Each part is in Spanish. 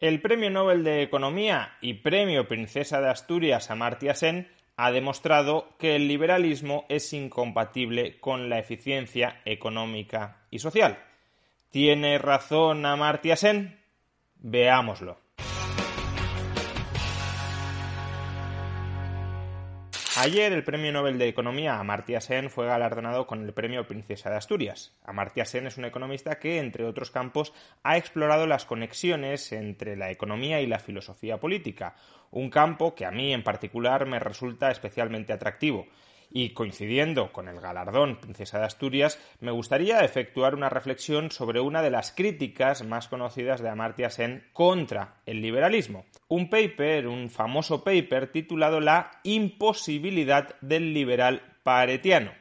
El Premio Nobel de Economía y Premio Princesa de Asturias Amartya Sen ha demostrado que el liberalismo es incompatible con la eficiencia económica y social. ¿Tiene razón Amartya Sen? Veámoslo. Ayer el Premio Nobel de Economía Amartya Sen fue galardonado con el Premio Princesa de Asturias. Amartya Sen es un economista que, entre otros campos, ha explorado las conexiones entre la economía y la filosofía política, un campo que a mí en particular me resulta especialmente atractivo. Y coincidiendo con el galardón Princesa de Asturias, me gustaría efectuar una reflexión sobre una de las críticas más conocidas de Amartya Sen contra el liberalismo. Un paper, un famoso paper titulado La imposibilidad del liberal paretiano.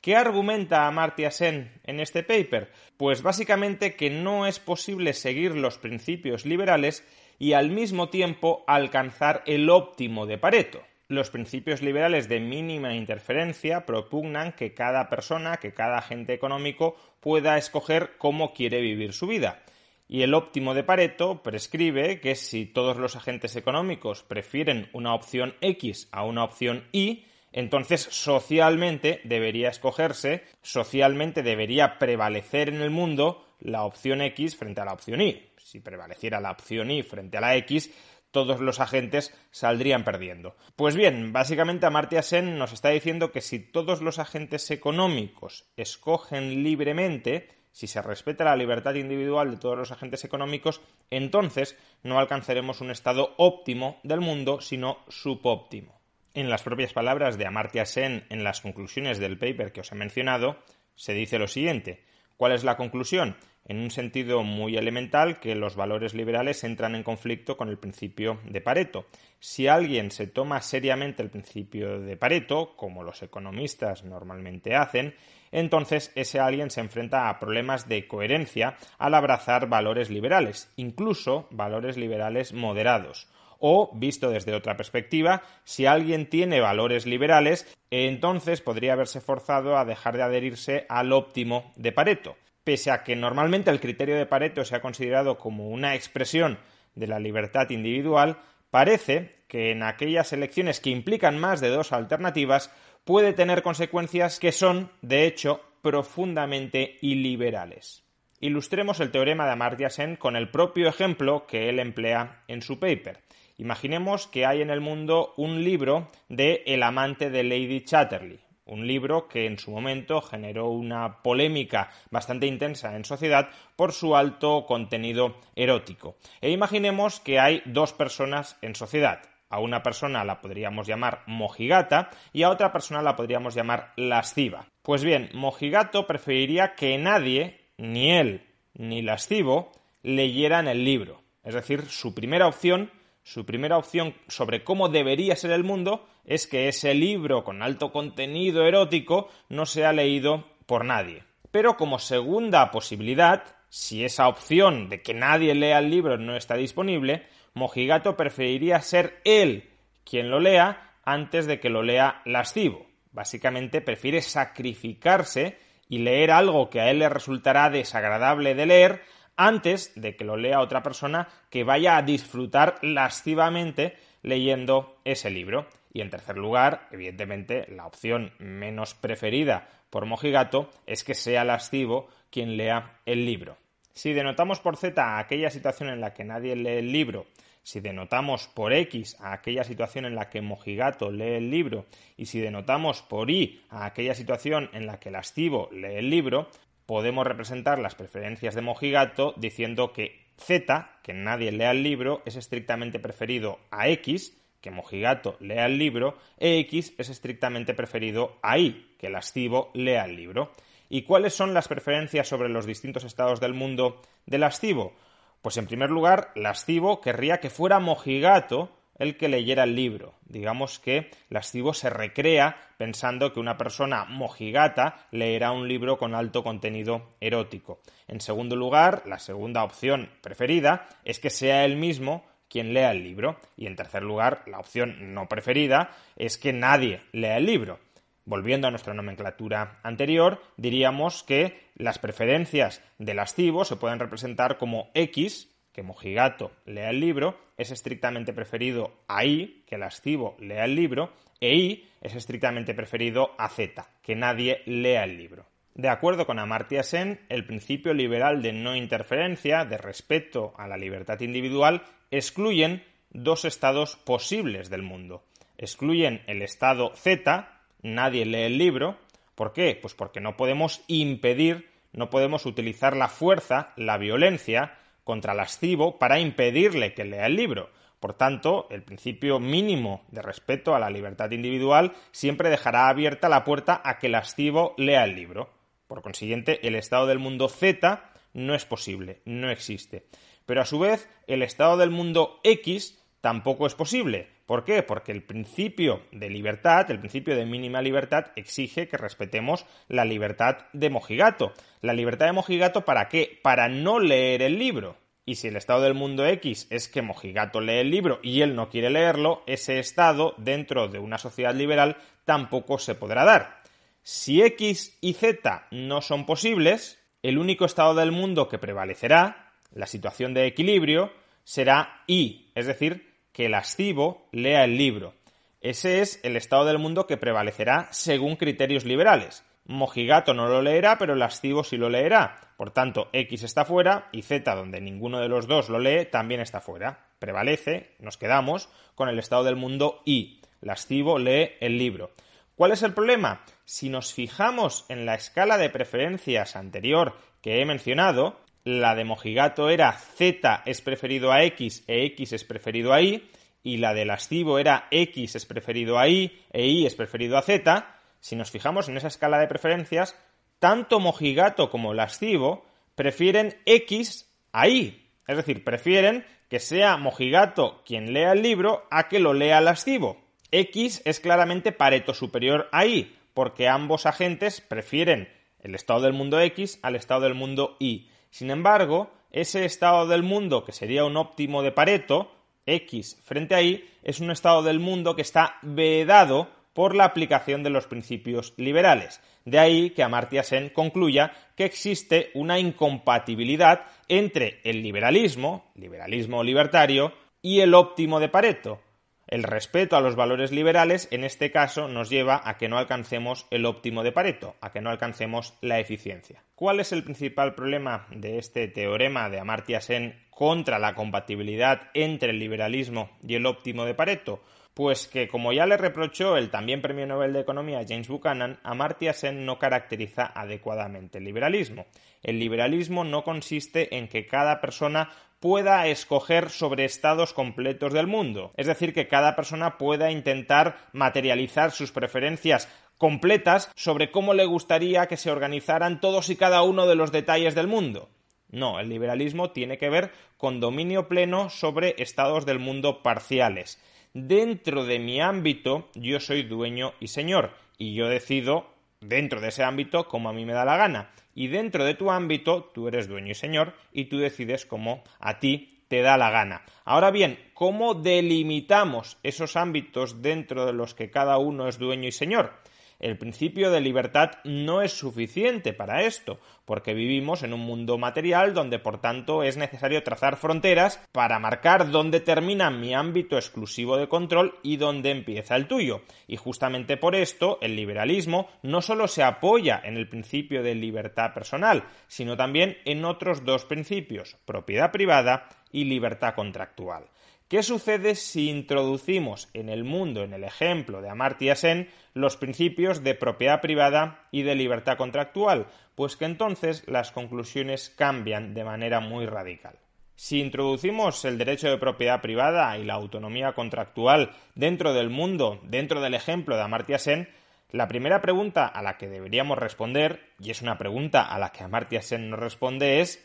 ¿Qué argumenta Amartya Sen en este paper? Pues básicamente que no es posible seguir los principios liberales y al mismo tiempo alcanzar el óptimo de Pareto. Los principios liberales de mínima interferencia propugnan que cada persona, que cada agente económico pueda escoger cómo quiere vivir su vida. Y el óptimo de Pareto prescribe que si todos los agentes económicos prefieren una opción X a una opción Y, entonces socialmente debería escogerse, socialmente debería prevalecer en el mundo la opción X frente a la opción Y. Si prevaleciera la opción Y frente a la X, todos los agentes saldrían perdiendo. Pues bien, básicamente Amartya Sen nos está diciendo que si todos los agentes económicos escogen libremente, si se respeta la libertad individual de todos los agentes económicos, entonces no alcanzaremos un estado óptimo del mundo, sino subóptimo. En las propias palabras de Amartya Sen en las conclusiones del paper que os he mencionado, se dice lo siguiente: ¿Cuál es la conclusión? En un sentido muy elemental, que los valores liberales entran en conflicto con el principio de Pareto. Si alguien se toma seriamente el principio de Pareto, como los economistas normalmente hacen, entonces ese alguien se enfrenta a problemas de coherencia al abrazar valores liberales, incluso valores liberales moderados. O, visto desde otra perspectiva, si alguien tiene valores liberales, entonces podría haberse forzado a dejar de adherirse al óptimo de Pareto. Pese a que normalmente el criterio de Pareto se ha considerado como una expresión de la libertad individual, parece que en aquellas elecciones que implican más de dos alternativas puede tener consecuencias que son, de hecho, profundamente iliberales. Ilustremos el teorema de Amartya Sen con el propio ejemplo que él emplea en su paper. Imaginemos que hay en el mundo un libro de El amante de Lady Chatterley, un libro que en su momento generó una polémica bastante intensa en sociedad por su alto contenido erótico. E imaginemos que hay dos personas en sociedad. A una persona la podríamos llamar mojigata y a otra persona la podríamos llamar lasciva. Pues bien, mojigato preferiría que nadie, ni él ni lascivo, leyeran el libro. Es decir, su primera opción su primera opción sobre cómo debería ser el mundo es que ese libro con alto contenido erótico no sea leído por nadie. Pero como segunda posibilidad, si esa opción de que nadie lea el libro no está disponible, Mojigato preferiría ser él quien lo lea antes de que lo lea lascivo. Básicamente prefiere sacrificarse y leer algo que a él le resultará desagradable de leer antes de que lo lea otra persona que vaya a disfrutar lascivamente leyendo ese libro. Y en tercer lugar, evidentemente, la opción menos preferida por Mojigato es que sea lascivo quien lea el libro. Si denotamos por Z a aquella situación en la que nadie lee el libro, si denotamos por X a aquella situación en la que Mojigato lee el libro y si denotamos por Y a aquella situación en la que lascivo lee el libro, podemos representar las preferencias de Mojigato diciendo que Z, que nadie lea el libro, es estrictamente preferido a X, que Mojigato lea el libro, e X es estrictamente preferido a Y, que Lascivo lea el libro. ¿Y cuáles son las preferencias sobre los distintos estados del mundo de Lascivo? Pues en primer lugar, Lascivo querría que fuera Mojigato el que leyera el libro. Digamos que Lascivo se recrea pensando que una persona mojigata leerá un libro con alto contenido erótico. En segundo lugar, la segunda opción preferida es que sea él mismo quien lea el libro. Y en tercer lugar, la opción no preferida es que nadie lea el libro. Volviendo a nuestra nomenclatura anterior, diríamos que las preferencias de lascivo se pueden representar como X que Mojigato lea el libro, es estrictamente preferido a I, que Lascivo lea el libro, e I es estrictamente preferido a Z, que nadie lea el libro. De acuerdo con Amartya Sen, el principio liberal de no interferencia, de respeto a la libertad individual, excluyen dos estados posibles del mundo. Excluyen el estado Z, nadie lee el libro. ¿Por qué? Pues porque no podemos impedir, no podemos utilizar la fuerza, la violencia, contra Lascivo para impedirle que lea el libro. Por tanto, el principio mínimo de respeto a la libertad individual siempre dejará abierta la puerta a que el Lascivo lea el libro. Por consiguiente, el estado del mundo Z no es posible, no existe. Pero a su vez, el estado del mundo X tampoco es posible, ¿Por qué? Porque el principio de libertad, el principio de mínima libertad, exige que respetemos la libertad de Mojigato. ¿La libertad de Mojigato para qué? Para no leer el libro. Y si el estado del mundo X es que Mojigato lee el libro y él no quiere leerlo, ese estado, dentro de una sociedad liberal, tampoco se podrá dar. Si X y Z no son posibles, el único estado del mundo que prevalecerá, la situación de equilibrio, será Y, es decir, que lascivo lea el libro. Ese es el estado del mundo que prevalecerá según criterios liberales. Mojigato no lo leerá, pero el lascivo sí lo leerá. Por tanto, X está fuera y Z, donde ninguno de los dos lo lee, también está fuera. Prevalece, nos quedamos, con el estado del mundo Y. Lascivo lee el libro. ¿Cuál es el problema? Si nos fijamos en la escala de preferencias anterior que he mencionado, la de Mojigato era Z es preferido a X e X es preferido a Y, y la de Lascivo era X es preferido a Y e Y es preferido a Z, si nos fijamos en esa escala de preferencias, tanto Mojigato como Lascivo prefieren X a Y. Es decir, prefieren que sea Mojigato quien lea el libro a que lo lea Lascivo. X es claramente Pareto superior a Y, porque ambos agentes prefieren el estado del mundo X al estado del mundo Y. Sin embargo, ese estado del mundo, que sería un óptimo de Pareto, X frente a Y, es un estado del mundo que está vedado por la aplicación de los principios liberales. De ahí que Amartya Sen concluya que existe una incompatibilidad entre el liberalismo, liberalismo libertario, y el óptimo de Pareto, el respeto a los valores liberales en este caso nos lleva a que no alcancemos el óptimo de Pareto, a que no alcancemos la eficiencia. ¿Cuál es el principal problema de este teorema de Amartya Sen contra la compatibilidad entre el liberalismo y el óptimo de Pareto? Pues que, como ya le reprochó el también premio Nobel de Economía James Buchanan, Amartya Sen no caracteriza adecuadamente el liberalismo. El liberalismo no consiste en que cada persona pueda escoger sobre estados completos del mundo. Es decir, que cada persona pueda intentar materializar sus preferencias completas sobre cómo le gustaría que se organizaran todos y cada uno de los detalles del mundo. No, el liberalismo tiene que ver con dominio pleno sobre estados del mundo parciales. Dentro de mi ámbito yo soy dueño y señor, y yo decido dentro de ese ámbito como a mí me da la gana. Y dentro de tu ámbito tú eres dueño y señor y tú decides como a ti te da la gana. Ahora bien, ¿cómo delimitamos esos ámbitos dentro de los que cada uno es dueño y señor? El principio de libertad no es suficiente para esto, porque vivimos en un mundo material donde por tanto es necesario trazar fronteras para marcar dónde termina mi ámbito exclusivo de control y dónde empieza el tuyo. Y justamente por esto el liberalismo no solo se apoya en el principio de libertad personal, sino también en otros dos principios, propiedad privada y libertad contractual. ¿Qué sucede si introducimos en el mundo, en el ejemplo de Amartya Sen, los principios de propiedad privada y de libertad contractual? Pues que entonces las conclusiones cambian de manera muy radical. Si introducimos el derecho de propiedad privada y la autonomía contractual dentro del mundo, dentro del ejemplo de Amartya Sen, la primera pregunta a la que deberíamos responder, y es una pregunta a la que Amartya Sen nos responde, es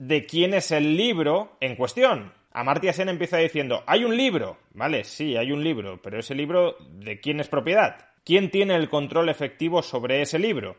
de quién es el libro en cuestión. Amartya Sen empieza diciendo, hay un libro, ¿vale? Sí, hay un libro, pero ese libro, ¿de quién es propiedad? ¿Quién tiene el control efectivo sobre ese libro?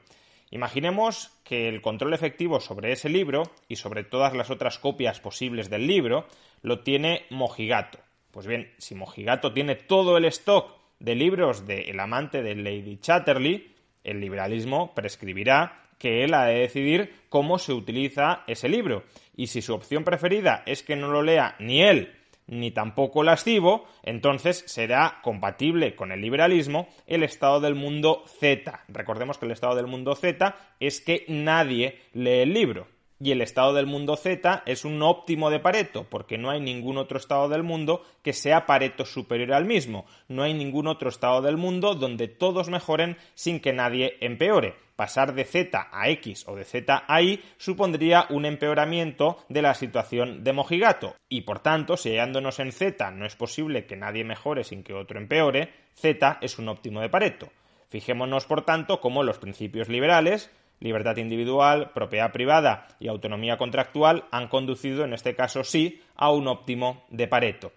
Imaginemos que el control efectivo sobre ese libro y sobre todas las otras copias posibles del libro lo tiene Mojigato. Pues bien, si Mojigato tiene todo el stock de libros de El amante de Lady Chatterley, el liberalismo prescribirá que él ha de decidir cómo se utiliza ese libro. Y si su opción preferida es que no lo lea ni él ni tampoco lascivo, entonces será compatible con el liberalismo el estado del mundo Z. Recordemos que el estado del mundo Z es que nadie lee el libro y el estado del mundo Z es un óptimo de Pareto, porque no hay ningún otro estado del mundo que sea Pareto superior al mismo, no hay ningún otro estado del mundo donde todos mejoren sin que nadie empeore. Pasar de Z a X o de Z a Y supondría un empeoramiento de la situación de Mojigato, y por tanto, si hallándonos en Z no es posible que nadie mejore sin que otro empeore, Z es un óptimo de Pareto. Fijémonos, por tanto, cómo los principios liberales, libertad individual, propiedad privada y autonomía contractual han conducido, en este caso sí, a un óptimo de Pareto.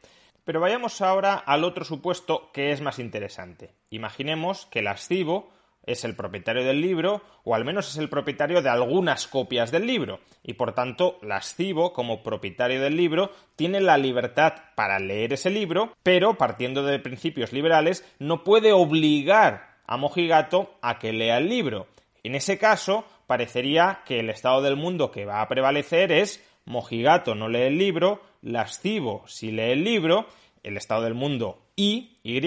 Pero vayamos ahora al otro supuesto que es más interesante. Imaginemos que el es el propietario del libro, o al menos es el propietario de algunas copias del libro, y por tanto, Lascivo, como propietario del libro, tiene la libertad para leer ese libro, pero, partiendo de principios liberales, no puede obligar a Mojigato a que lea el libro. En ese caso, parecería que el estado del mundo que va a prevalecer es mojigato no lee el libro, lascivo si lee el libro, el estado del mundo y, y,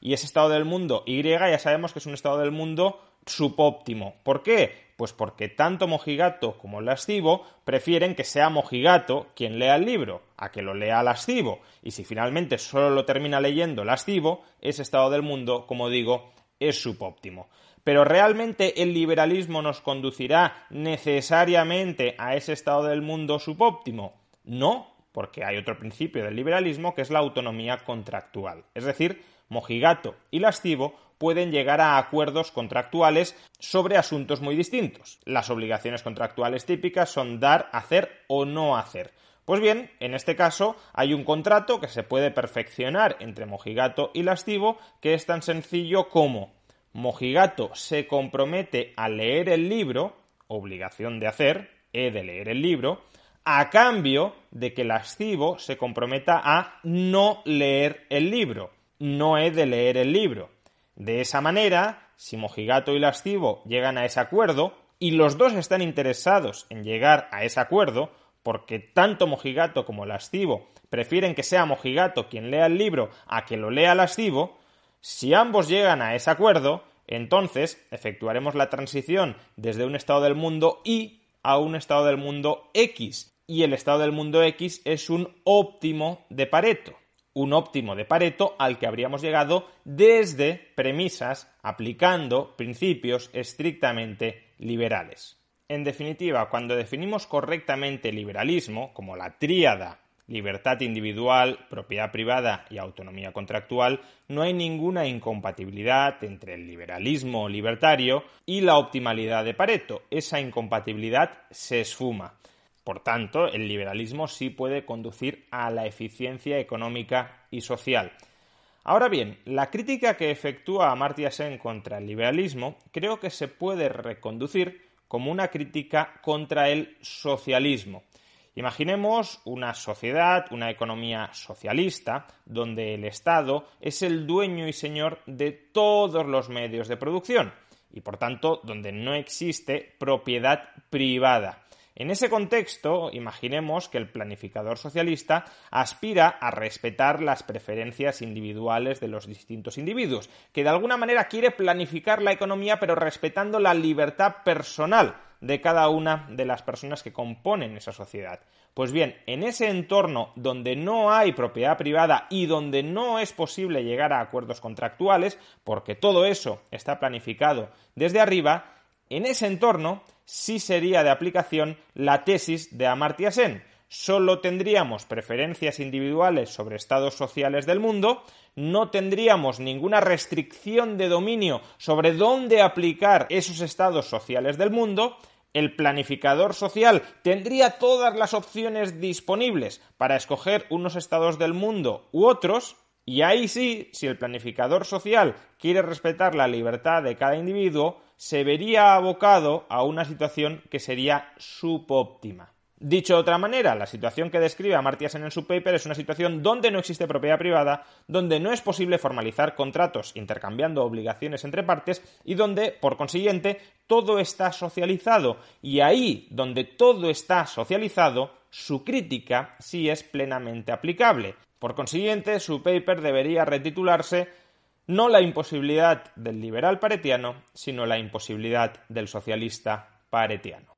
y ese estado del mundo y ya sabemos que es un estado del mundo subóptimo. ¿Por qué? Pues porque tanto mojigato como lascivo prefieren que sea mojigato quien lea el libro, a que lo lea lascivo. Y si finalmente solo lo termina leyendo lascivo, ese estado del mundo, como digo, es subóptimo. Pero realmente el liberalismo nos conducirá necesariamente a ese estado del mundo subóptimo. No, porque hay otro principio del liberalismo que es la autonomía contractual. Es decir, mojigato y Lastivo pueden llegar a acuerdos contractuales sobre asuntos muy distintos. Las obligaciones contractuales típicas son dar, hacer o no hacer. Pues bien, en este caso hay un contrato que se puede perfeccionar entre mojigato y Lastivo que es tan sencillo como Mojigato se compromete a leer el libro, obligación de hacer, he de leer el libro, a cambio de que Lascivo se comprometa a no leer el libro, no he de leer el libro. De esa manera, si Mojigato y Lascivo llegan a ese acuerdo, y los dos están interesados en llegar a ese acuerdo, porque tanto Mojigato como Lascivo prefieren que sea Mojigato quien lea el libro a que lo lea Lascivo, si ambos llegan a ese acuerdo, entonces efectuaremos la transición desde un estado del mundo Y a un estado del mundo X. Y el estado del mundo X es un óptimo de Pareto. Un óptimo de Pareto al que habríamos llegado desde premisas aplicando principios estrictamente liberales. En definitiva, cuando definimos correctamente liberalismo, como la tríada libertad individual, propiedad privada y autonomía contractual, no hay ninguna incompatibilidad entre el liberalismo libertario y la optimalidad de Pareto. Esa incompatibilidad se esfuma. Por tanto, el liberalismo sí puede conducir a la eficiencia económica y social. Ahora bien, la crítica que efectúa Amartya Sen contra el liberalismo creo que se puede reconducir como una crítica contra el socialismo. Imaginemos una sociedad, una economía socialista, donde el Estado es el dueño y señor de todos los medios de producción y por tanto donde no existe propiedad privada. En ese contexto, imaginemos que el planificador socialista aspira a respetar las preferencias individuales de los distintos individuos, que de alguna manera quiere planificar la economía pero respetando la libertad personal de cada una de las personas que componen esa sociedad. Pues bien, en ese entorno donde no hay propiedad privada y donde no es posible llegar a acuerdos contractuales, porque todo eso está planificado desde arriba, en ese entorno sí sería de aplicación la tesis de Amartya Sen, solo tendríamos preferencias individuales sobre estados sociales del mundo, no tendríamos ninguna restricción de dominio sobre dónde aplicar esos estados sociales del mundo, el planificador social tendría todas las opciones disponibles para escoger unos estados del mundo u otros, y ahí sí, si el planificador social quiere respetar la libertad de cada individuo, se vería abocado a una situación que sería subóptima. Dicho de otra manera, la situación que describe Sen en su paper es una situación donde no existe propiedad privada, donde no es posible formalizar contratos intercambiando obligaciones entre partes y donde, por consiguiente, todo está socializado. Y ahí donde todo está socializado, su crítica sí es plenamente aplicable. Por consiguiente, su paper debería retitularse no la imposibilidad del liberal paretiano, sino la imposibilidad del socialista paretiano.